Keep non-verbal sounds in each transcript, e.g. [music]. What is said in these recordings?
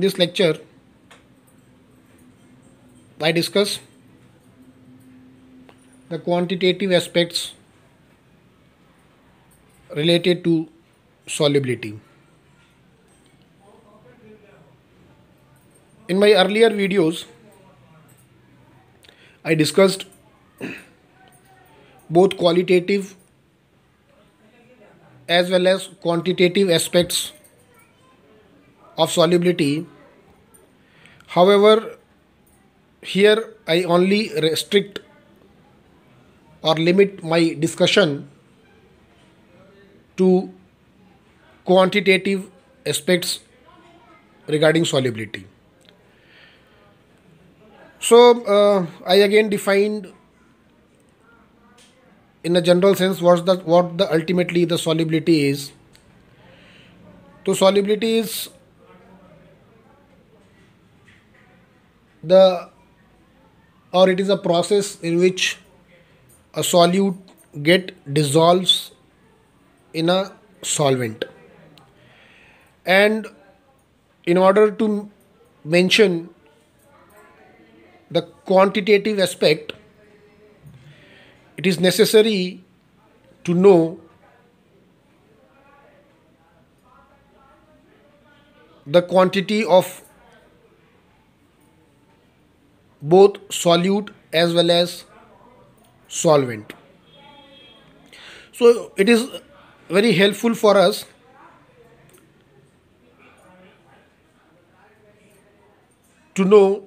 in this lecture I discuss the quantitative aspects related to solubility. In my earlier videos, I discussed both qualitative as well as quantitative aspects of solubility. However, here I only restrict or limit my discussion to quantitative aspects regarding solubility. So, uh, I again defined in a general sense what's the what the ultimately the solubility is. So, solubility is the or it is a process in which a solute get dissolves in a solvent and in order to mention the quantitative aspect it is necessary to know the quantity of both solute as well as solvent so it is very helpful for us to know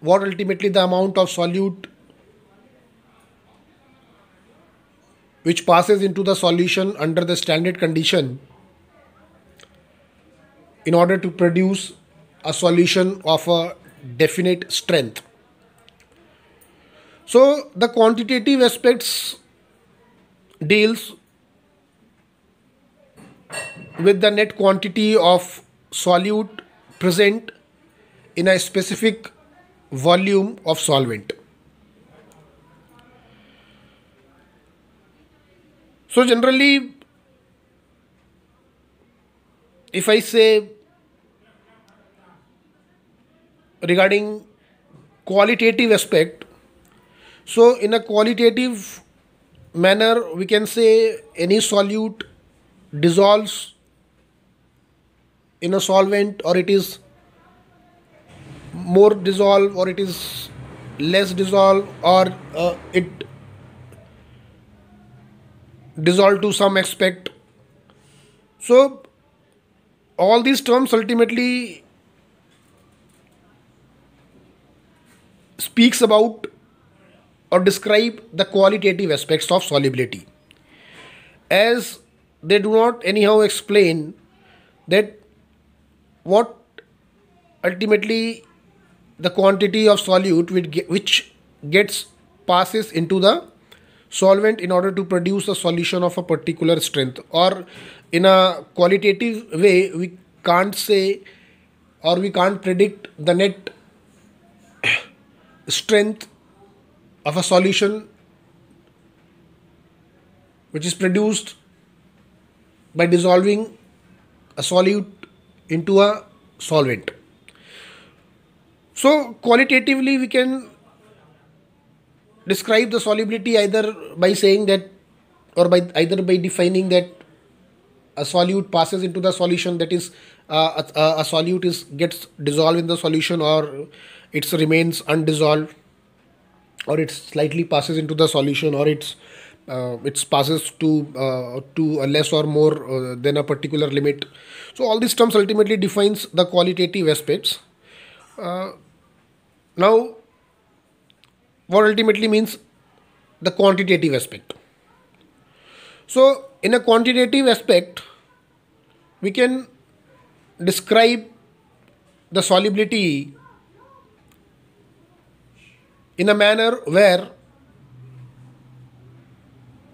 what ultimately the amount of solute which passes into the solution under the standard condition in order to produce a solution of a definite strength. So the quantitative aspects deals with the net quantity of solute present in a specific volume of solvent. So generally if I say regarding qualitative aspect so in a qualitative manner we can say any solute dissolves in a solvent or it is more dissolve or it is less dissolve or uh, it dissolve to some aspect so all these terms ultimately speaks about or describe the qualitative aspects of solubility as they do not anyhow explain that what ultimately the quantity of solute which gets passes into the solvent in order to produce a solution of a particular strength or in a qualitative way we can't say or we can't predict the net strength of a solution which is produced by dissolving a solute into a solvent. So qualitatively we can describe the solubility either by saying that or by either by defining that a solute passes into the solution that is uh, a, a, solute is gets dissolved in the solution or it remains undissolved or it slightly passes into the solution or it's uh, it passes to uh, to a less or more uh, than a particular limit so all these terms ultimately defines the qualitative aspects uh, now what ultimately means the quantitative aspect so in a quantitative aspect we can describe the solubility in a manner where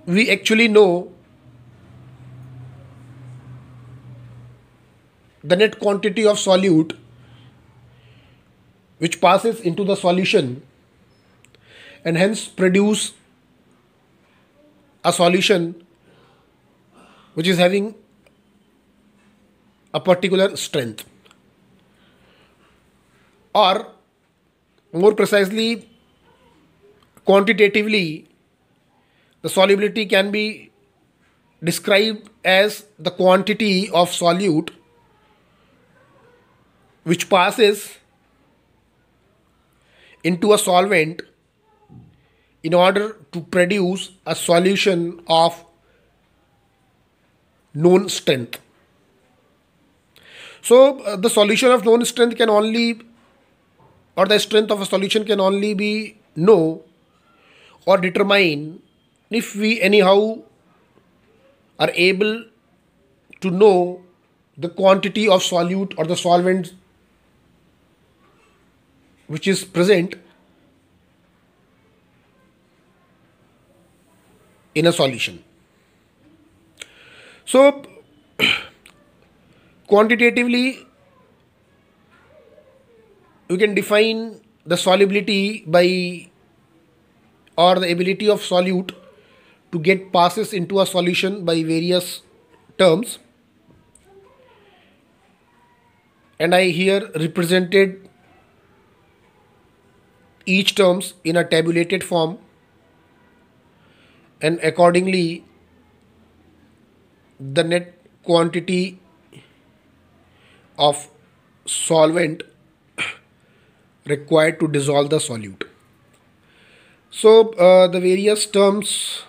we actually know the net quantity of solute which passes into the solution and hence produce a solution which is having a particular strength or more precisely Quantitatively, the solubility can be described as the quantity of solute which passes into a solvent in order to produce a solution of known strength. So uh, the solution of known strength can only or the strength of a solution can only be known or determine if we anyhow are able to know the quantity of solute or the solvent which is present in a solution. So, [clears throat] quantitatively, we can define the solubility by or the ability of solute to get passes into a solution by various terms and I here represented each terms in a tabulated form and accordingly the net quantity of solvent [coughs] required to dissolve the solute so uh, the various terms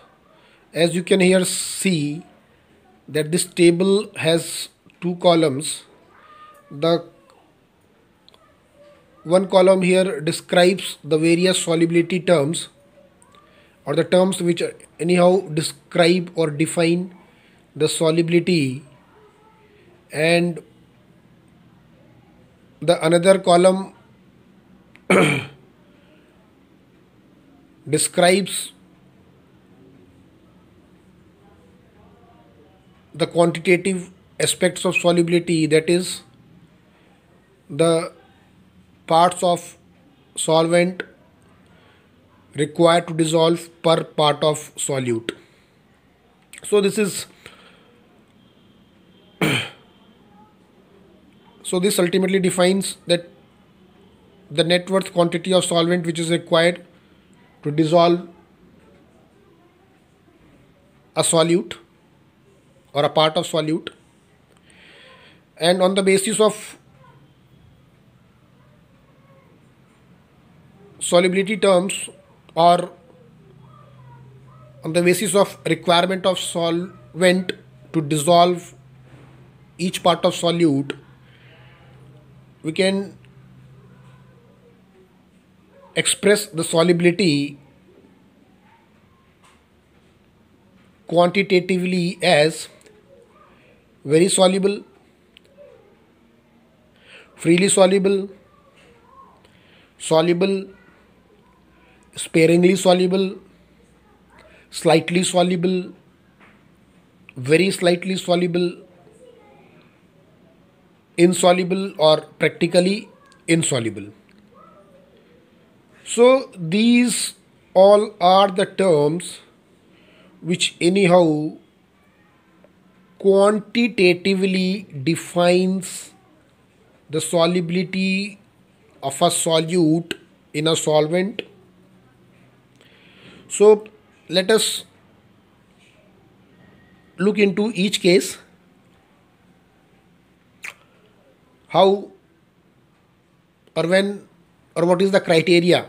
as you can here see that this table has two columns the one column here describes the various solubility terms or the terms which anyhow describe or define the solubility and the another column [clears throat] describes the quantitative aspects of solubility that is the parts of solvent required to dissolve per part of solute so this is [coughs] so this ultimately defines that the net worth quantity of solvent which is required to dissolve a solute or a part of solute and on the basis of solubility terms or on the basis of requirement of solvent to dissolve each part of solute we can express the solubility quantitatively as very soluble, freely soluble, soluble, sparingly soluble, slightly soluble, very slightly soluble, insoluble, or practically insoluble. So these all are the terms which anyhow quantitatively defines the solubility of a solute in a solvent. So let us look into each case how or when or what is the criteria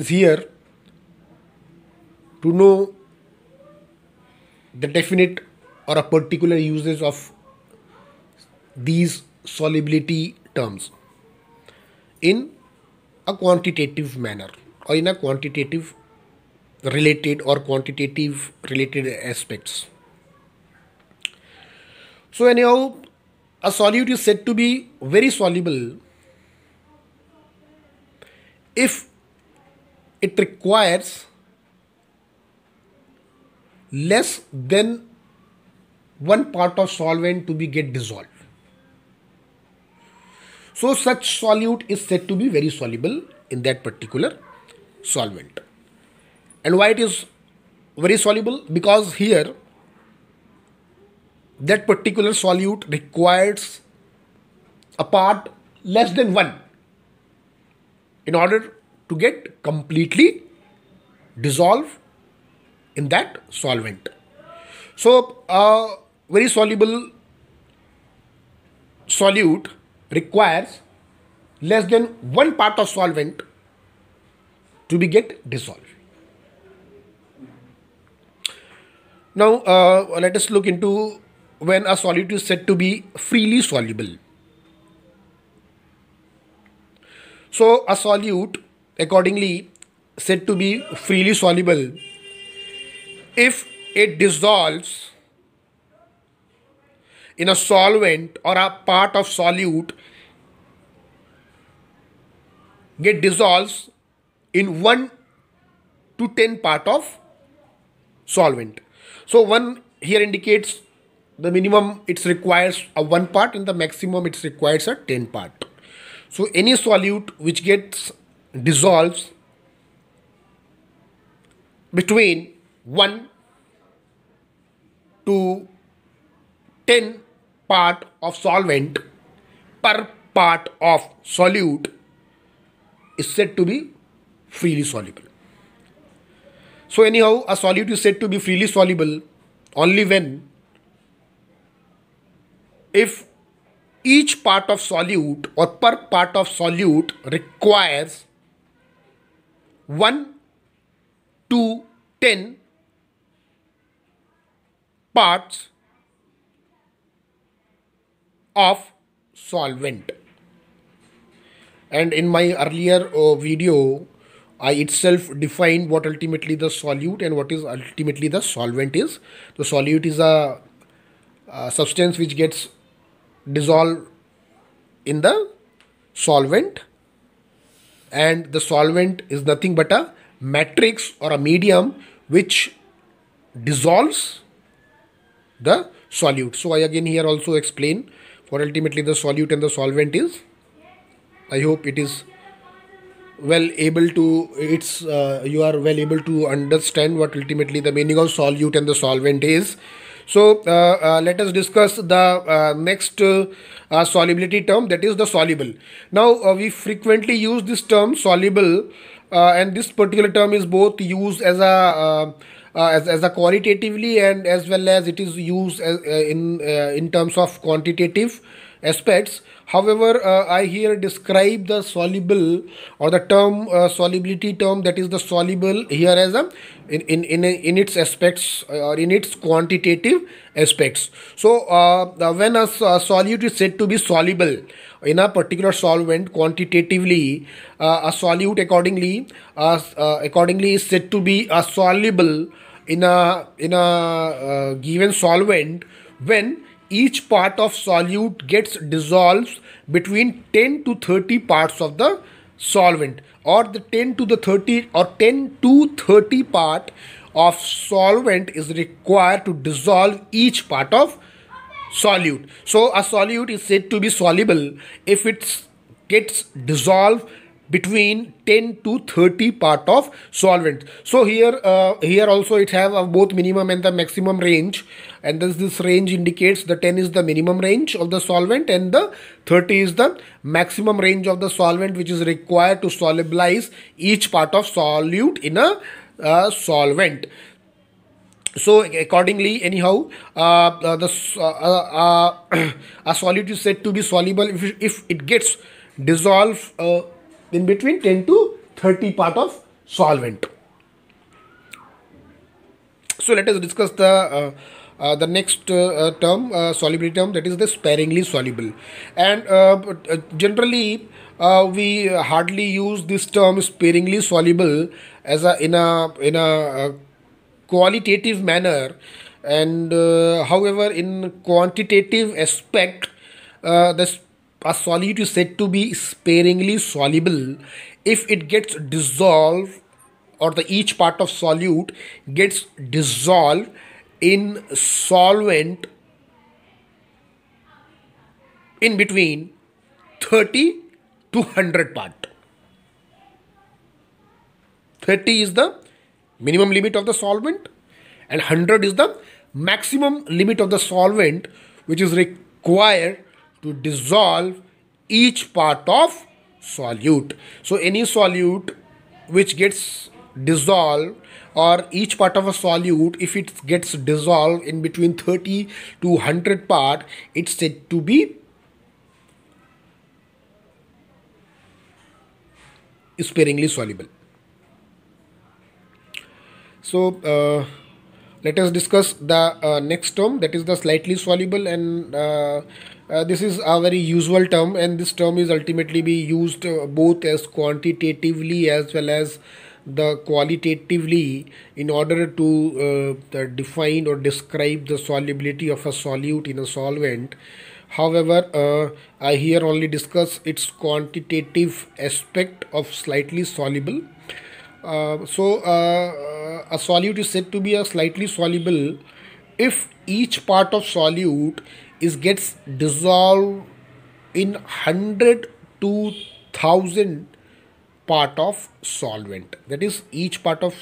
is here to know the definite or a particular usage of these solubility terms in a quantitative manner or in a quantitative related or quantitative related aspects. So anyhow, a solute is said to be very soluble if it requires less than one part of solvent to be get dissolved. So such solute is said to be very soluble in that particular solvent. And why it is very soluble? Because here that particular solute requires a part less than one in order to get completely dissolved in that solvent. So, a very soluble solute requires less than one part of solvent to be get dissolved. Now, uh, let us look into when a solute is said to be freely soluble. So, a solute accordingly said to be freely soluble if it dissolves in a solvent or a part of solute get dissolves in 1 to 10 part of solvent so 1 here indicates the minimum it requires a 1 part and the maximum it requires a 10 part so any solute which gets dissolves between 1 to 10 part of solvent per part of solute is said to be freely soluble. So anyhow, a solute is said to be freely soluble only when if each part of solute or per part of solute requires 1 to 10 parts of solvent and in my earlier uh, video I itself defined what ultimately the solute and what is ultimately the solvent is. The solute is a, a substance which gets dissolved in the solvent and the solvent is nothing but a matrix or a medium which dissolves the solute. So I again here also explain for ultimately the solute and the solvent is. I hope it is well able to it's uh, you are well able to understand what ultimately the meaning of solute and the solvent is so uh, uh, let us discuss the uh, next solubility term that is the soluble. Now we frequently use this term soluble and this particular term is both used as a uh, as, as a qualitatively and as well as it is used as, uh, in uh, in terms of quantitative aspects. However, uh, I here describe the soluble or the term uh, solubility term that is the soluble here as a in in in, in its aspects uh, or in its quantitative aspects. So uh, when a, solute is said to be soluble in a particular solvent quantitatively, uh, a solute accordingly uh, accordingly is said to be a soluble in a in a given solvent when each part of solute gets dissolved between 10 to 30 parts of the solvent or the 10 to the 30 or 10 to 30 part of solvent is required to dissolve each part of solute so a solute is said to be soluble if it gets dissolved between 10 to 30 part of solvent so here uh, here also it have uh, both minimum and the maximum range and this this range indicates the 10 is the minimum range of the solvent and the 30 is the maximum range of the solvent which is required to solubilize each part of solute in a uh, solvent so accordingly anyhow uh, uh, the uh, uh, [clears throat] a solute is said to be soluble if, if it gets dissolved in between 10 to 30 part of solvent. So let us discuss the uh, uh, the next uh, uh term, uh, solubility term, that is the sparingly soluble. And uh, generally, we hardly use this term sparingly soluble as a in a in a qualitative manner. And however, in quantitative aspect, the a solute is said to be sparingly soluble if it gets dissolved or the each part of solute gets dissolved in solvent in between 30 to 100 part 30 is the minimum limit of the solvent and 100 is the maximum limit of the solvent which is required to dissolve each part of solute. So any solute which gets dissolved or each part of a solute if it gets dissolved in between 30 to 100 part it's said to be sparingly soluble. So uh, let us discuss the uh, next term that is the slightly soluble and uh, uh, this is a very usual term and this term is ultimately be used uh, both as quantitatively as well as the qualitatively in order to uh, define or describe the solubility of a solute in a solvent however uh, i here only discuss its quantitative aspect of slightly soluble uh, so a solute is said to be a slightly soluble if each part of solute is gets dissolved in 100 to 1000 part of solvent that is each part of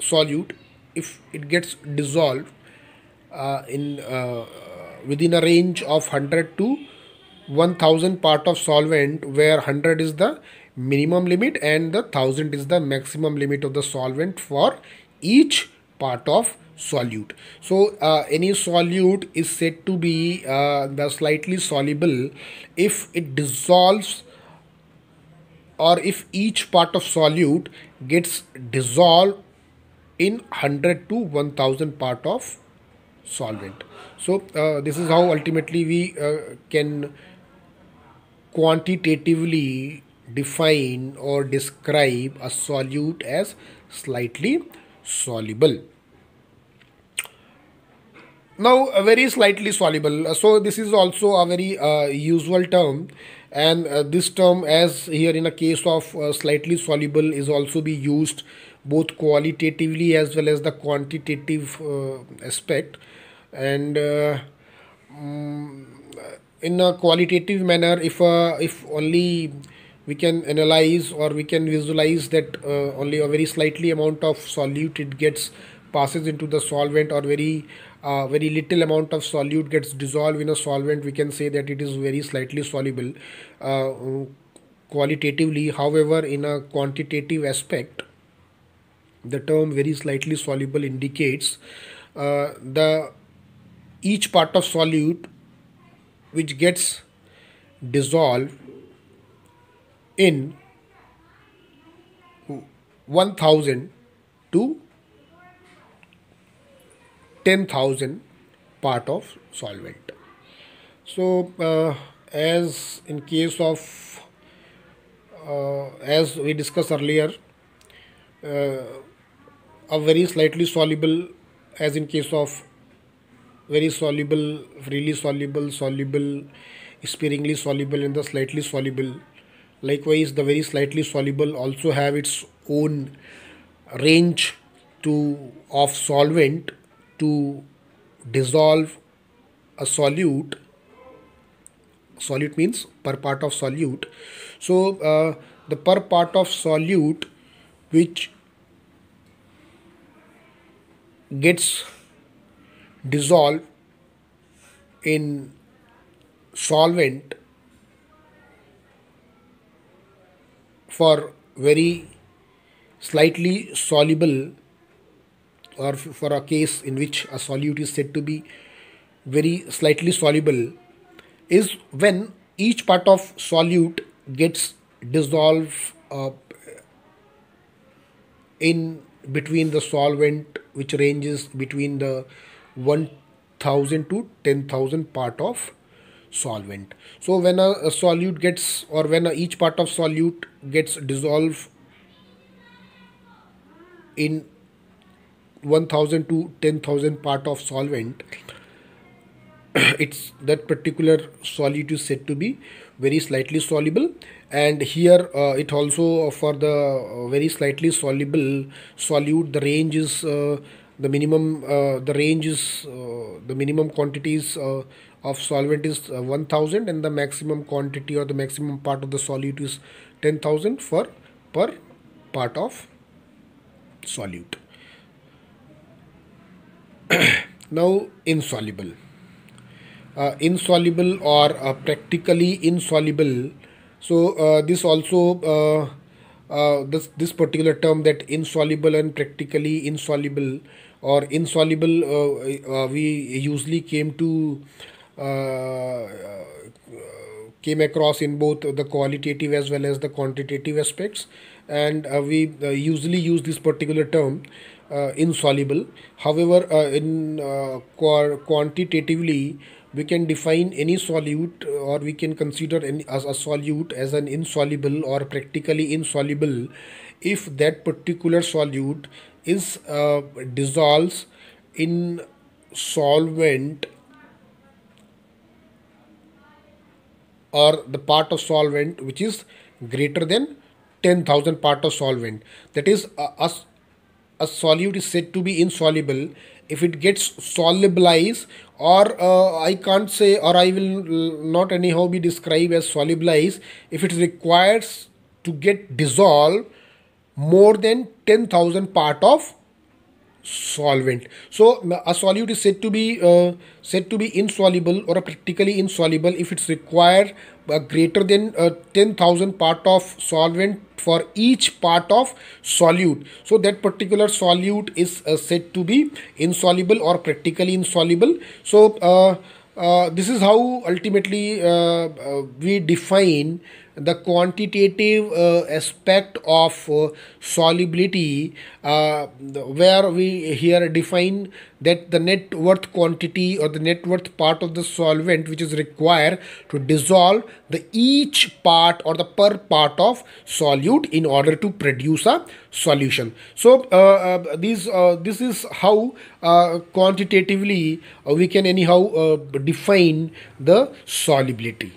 solute if it gets dissolved uh, in uh, within a range of 100 to 1000 part of solvent where 100 is the minimum limit and the 1000 is the maximum limit of the solvent for each part of solute. So uh, any solute is said to be uh, the slightly soluble if it dissolves or if each part of solute gets dissolved in 100 to 1000 part of solvent. So uh, this is how ultimately we uh, can quantitatively define or describe a solute as slightly soluble now very slightly soluble uh, so this is also a very uh, usual term and uh, this term as here in a case of uh, slightly soluble is also be used both qualitatively as well as the quantitative uh, aspect and uh, mm, in a qualitative manner if if only we can analyze or we can visualize that only a very slightly amount of solute it gets passes into the solvent or very uh, very little amount of solute gets dissolved in a solvent we can say that it is very slightly soluble uh, qualitatively however in a quantitative aspect the term very slightly soluble indicates uh, the each part of solute which gets dissolved in 1000 to 10,000 part of solvent. So uh, as in case of uh, as we discussed earlier uh, a very slightly soluble as in case of very soluble freely soluble soluble sparingly soluble and the slightly soluble likewise the very slightly soluble also have its own range to of solvent to dissolve a solute solute means per part of solute so uh, the per part of solute which gets dissolved in solvent for very slightly soluble or for a case in which a solute is said to be very slightly soluble is when each part of solute gets dissolved uh, in between the solvent which ranges between the 1000 to 10000 part of solvent so when a, a solute gets or when a, each part of solute gets dissolved in 1000 to 10000 part of solvent [clears throat] it's that particular solute is said to be very slightly soluble and here uh, it also uh, for the uh, very slightly soluble solute the range is uh, the minimum uh, the range is uh, the minimum quantities of solvent is 1000 and the maximum quantity or the maximum part of the solute is 10000 for per part of solute [clears throat] now insoluble uh, insoluble or uh, practically insoluble so uh, this also uh, uh, this this particular term that insoluble and practically insoluble or insoluble uh, we usually came to came across in both the qualitative as well as the quantitative aspects and we usually use this particular term uh, insoluble however uh, in uh, quantitatively we can define any solute or we can consider any, as a solute as an insoluble or practically insoluble if that particular solute is uh, dissolves in solvent or the part of solvent which is greater than 10000 part of solvent that is uh, us a solute is said to be insoluble if it gets solubilized or uh, i can't say or i will not anyhow be described as solubilized if it requires to get dissolved more than 10000 part of solvent. So a solute is said to be uh, said to be insoluble or practically insoluble if it's required uh, greater than uh, 10,000 part of solvent for each part of solute. So that particular solute is uh, said to be insoluble or practically insoluble. So uh, uh, this is how ultimately we define the quantitative uh, aspect of uh, solubility uh, where we here define that the net worth quantity or the net worth part of the solvent which is required to dissolve the each part or the per part of solute in order to produce a solution so uh, uh, these uh, this is how quantitatively we can anyhow define the solubility